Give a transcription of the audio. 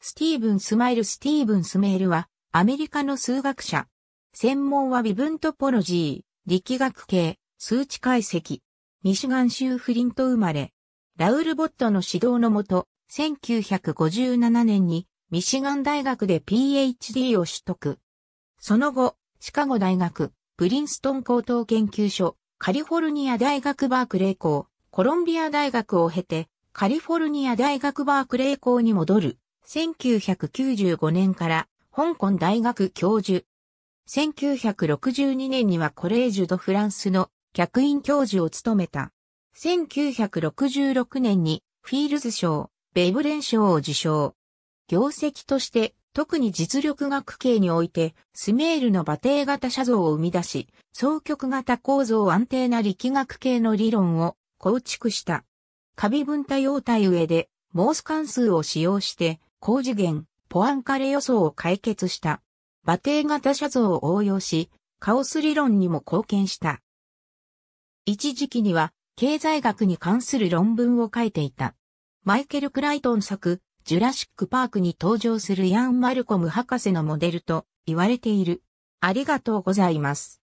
スティーブン・スマイル・スティーブン・スメールは、アメリカの数学者。専門は微分トポロジー、力学系、数値解析。ミシガン州フリント生まれ。ラウル・ボットの指導のもと、1957年にミシガン大学で PhD を取得。その後、シカゴ大学、プリンストン高等研究所、カリフォルニア大学バークレー校、コロンビア大学を経て、カリフォルニア大学バークレー校に戻る。1995年から香港大学教授。1962年にはコレージュ・ド・フランスの客員教授を務めた。1966年にフィールズ賞、ベイブレン賞を受賞。業績として特に実力学系においてスメールの馬蹄型写像を生み出し、双極型構造安定な力学系の理論を構築した。カビ分体応体上でモース関数を使用して高次元、ポアンカレ予想を解決した。馬蹄型写像を応用し、カオス理論にも貢献した。一時期には、経済学に関する論文を書いていた。マイケル・クライトン作、ジュラシック・パークに登場するヤン・マルコム博士のモデルと言われている。ありがとうございます。